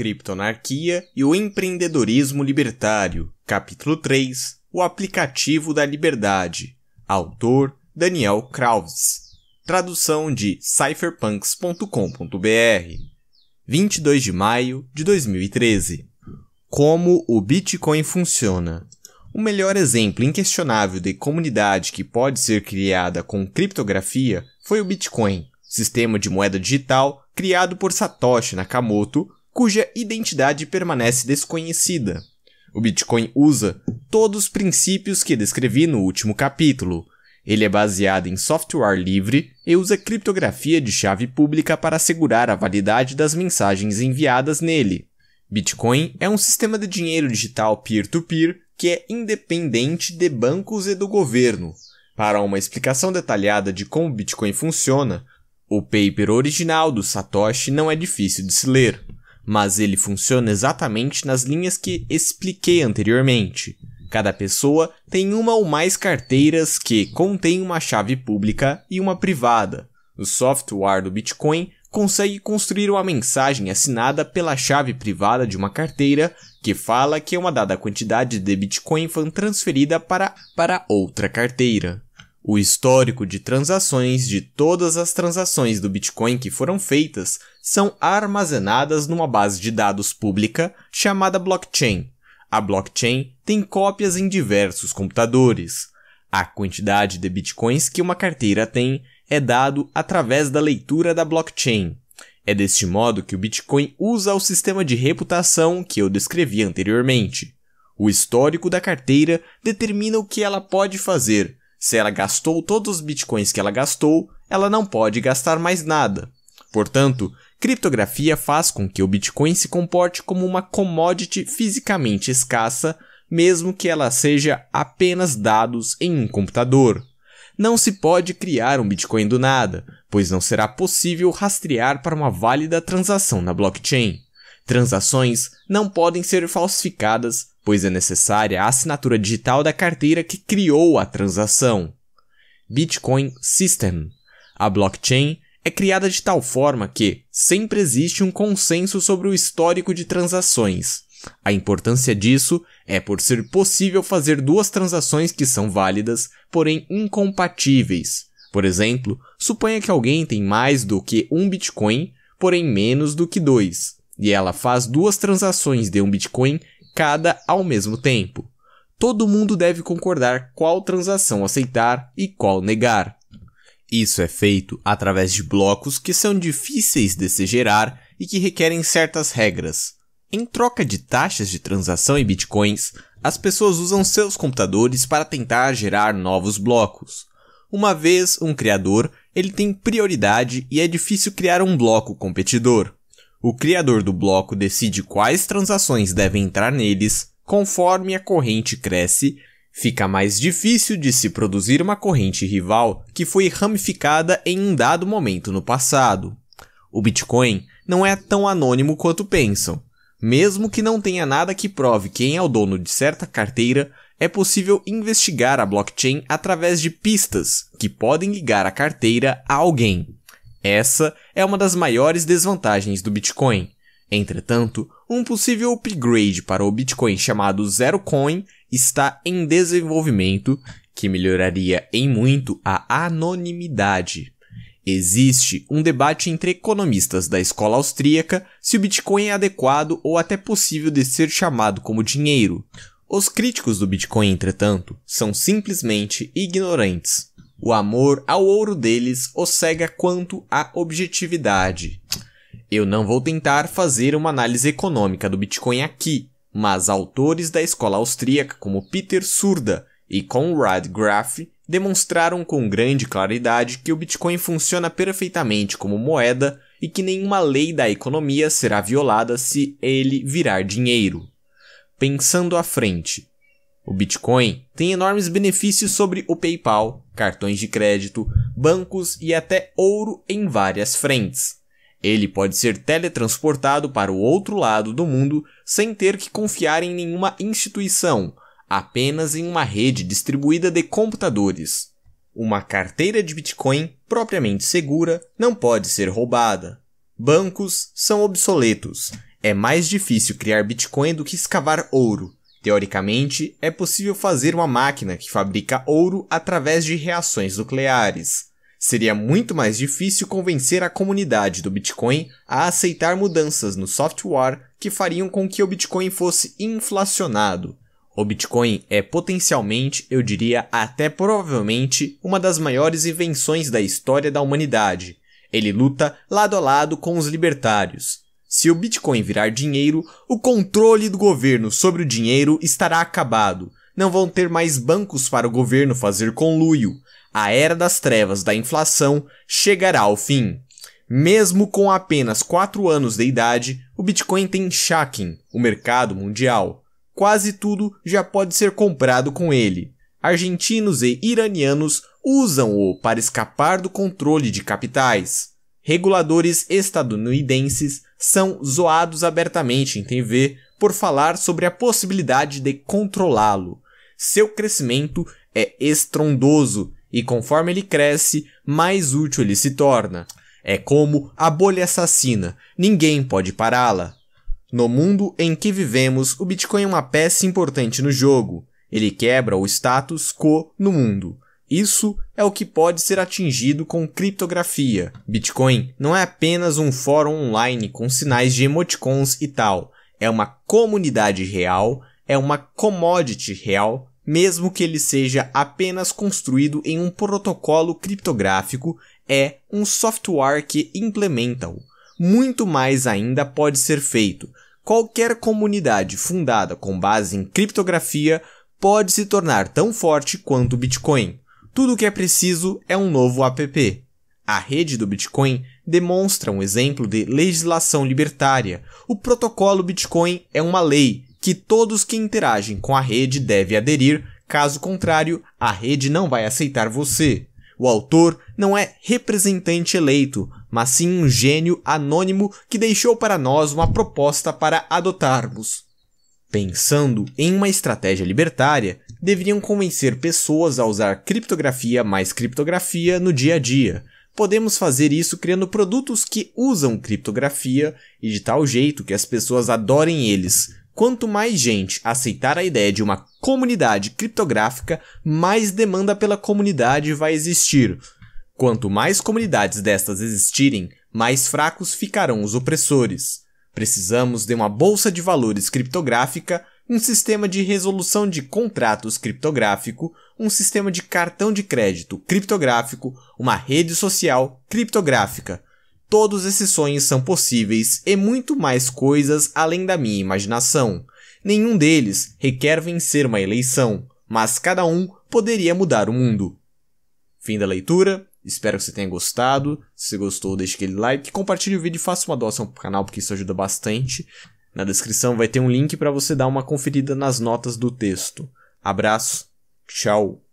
Criptonarquia e o Empreendedorismo Libertário, capítulo 3 O Aplicativo da Liberdade, autor Daniel Krauss, tradução de cypherpunks.com.br, 22 de maio de 2013. Como o Bitcoin funciona. O melhor exemplo inquestionável de comunidade que pode ser criada com criptografia foi o Bitcoin, sistema de moeda digital criado por Satoshi Nakamoto cuja identidade permanece desconhecida. O Bitcoin usa todos os princípios que descrevi no último capítulo. Ele é baseado em software livre e usa criptografia de chave pública para assegurar a validade das mensagens enviadas nele. Bitcoin é um sistema de dinheiro digital peer-to-peer que é independente de bancos e do governo. Para uma explicação detalhada de como Bitcoin funciona, o paper original do Satoshi não é difícil de se ler mas ele funciona exatamente nas linhas que expliquei anteriormente. Cada pessoa tem uma ou mais carteiras que contém uma chave pública e uma privada. O software do Bitcoin consegue construir uma mensagem assinada pela chave privada de uma carteira que fala que uma dada quantidade de Bitcoin foi transferida para, para outra carteira. O histórico de transações de todas as transações do Bitcoin que foram feitas são armazenadas numa base de dados pública chamada blockchain. A blockchain tem cópias em diversos computadores. A quantidade de bitcoins que uma carteira tem é dado através da leitura da blockchain. É deste modo que o Bitcoin usa o sistema de reputação que eu descrevi anteriormente. O histórico da carteira determina o que ela pode fazer. Se ela gastou todos os bitcoins que ela gastou, ela não pode gastar mais nada. Portanto, Criptografia faz com que o Bitcoin se comporte como uma commodity fisicamente escassa, mesmo que ela seja apenas dados em um computador. Não se pode criar um Bitcoin do nada, pois não será possível rastrear para uma válida transação na blockchain. Transações não podem ser falsificadas, pois é necessária a assinatura digital da carteira que criou a transação. Bitcoin System. A blockchain é criada de tal forma que sempre existe um consenso sobre o histórico de transações. A importância disso é por ser possível fazer duas transações que são válidas, porém incompatíveis. Por exemplo, suponha que alguém tem mais do que um Bitcoin, porém menos do que dois, e ela faz duas transações de um Bitcoin cada ao mesmo tempo. Todo mundo deve concordar qual transação aceitar e qual negar. Isso é feito através de blocos que são difíceis de se gerar e que requerem certas regras. Em troca de taxas de transação e bitcoins, as pessoas usam seus computadores para tentar gerar novos blocos. Uma vez um criador, ele tem prioridade e é difícil criar um bloco competidor. O criador do bloco decide quais transações devem entrar neles, conforme a corrente cresce Fica mais difícil de se produzir uma corrente rival que foi ramificada em um dado momento no passado. O Bitcoin não é tão anônimo quanto pensam. Mesmo que não tenha nada que prove quem é o dono de certa carteira, é possível investigar a blockchain através de pistas que podem ligar a carteira a alguém. Essa é uma das maiores desvantagens do Bitcoin. Entretanto, um possível upgrade para o Bitcoin chamado Zero Coin está em desenvolvimento que melhoraria em muito a anonimidade. Existe um debate entre economistas da escola austríaca se o Bitcoin é adequado ou até possível de ser chamado como dinheiro. Os críticos do Bitcoin, entretanto, são simplesmente ignorantes. O amor ao ouro deles o cega quanto à objetividade. Eu não vou tentar fazer uma análise econômica do Bitcoin aqui, mas autores da escola austríaca como Peter Surda e Conrad Graf demonstraram com grande claridade que o Bitcoin funciona perfeitamente como moeda e que nenhuma lei da economia será violada se ele virar dinheiro. Pensando à frente, o Bitcoin tem enormes benefícios sobre o PayPal, cartões de crédito, bancos e até ouro em várias frentes. Ele pode ser teletransportado para o outro lado do mundo sem ter que confiar em nenhuma instituição, apenas em uma rede distribuída de computadores. Uma carteira de Bitcoin propriamente segura não pode ser roubada. Bancos são obsoletos. É mais difícil criar Bitcoin do que escavar ouro. Teoricamente, é possível fazer uma máquina que fabrica ouro através de reações nucleares. Seria muito mais difícil convencer a comunidade do Bitcoin a aceitar mudanças no software que fariam com que o Bitcoin fosse inflacionado. O Bitcoin é potencialmente, eu diria até provavelmente, uma das maiores invenções da história da humanidade. Ele luta lado a lado com os libertários. Se o Bitcoin virar dinheiro, o controle do governo sobre o dinheiro estará acabado. Não vão ter mais bancos para o governo fazer conluio a era das trevas da inflação chegará ao fim. Mesmo com apenas 4 anos de idade, o Bitcoin tem shacking, o mercado mundial. Quase tudo já pode ser comprado com ele. Argentinos e iranianos usam-o para escapar do controle de capitais. Reguladores estadunidenses são zoados abertamente em TV por falar sobre a possibilidade de controlá-lo. Seu crescimento é estrondoso e conforme ele cresce, mais útil ele se torna. É como a bolha assassina, ninguém pode pará-la. No mundo em que vivemos, o Bitcoin é uma peça importante no jogo. Ele quebra o status quo no mundo. Isso é o que pode ser atingido com criptografia. Bitcoin não é apenas um fórum online com sinais de emoticons e tal. É uma comunidade real, é uma commodity real mesmo que ele seja apenas construído em um protocolo criptográfico, é um software que implementa-o. Muito mais ainda pode ser feito. Qualquer comunidade fundada com base em criptografia pode se tornar tão forte quanto o Bitcoin. Tudo o que é preciso é um novo app. A rede do Bitcoin demonstra um exemplo de legislação libertária. O protocolo Bitcoin é uma lei que todos que interagem com a rede devem aderir, caso contrário, a rede não vai aceitar você. O autor não é representante eleito, mas sim um gênio anônimo que deixou para nós uma proposta para adotarmos. Pensando em uma estratégia libertária, deveriam convencer pessoas a usar criptografia mais criptografia no dia a dia, podemos fazer isso criando produtos que usam criptografia e de tal jeito que as pessoas adorem eles, Quanto mais gente aceitar a ideia de uma comunidade criptográfica, mais demanda pela comunidade vai existir. Quanto mais comunidades destas existirem, mais fracos ficarão os opressores. Precisamos de uma bolsa de valores criptográfica, um sistema de resolução de contratos criptográfico, um sistema de cartão de crédito criptográfico, uma rede social criptográfica. Todos esses sonhos são possíveis e muito mais coisas além da minha imaginação. Nenhum deles requer vencer uma eleição, mas cada um poderia mudar o mundo. Fim da leitura. Espero que você tenha gostado. Se gostou, deixe aquele like, compartilhe o vídeo e faça uma doação pro canal, porque isso ajuda bastante. Na descrição vai ter um link para você dar uma conferida nas notas do texto. Abraço, tchau.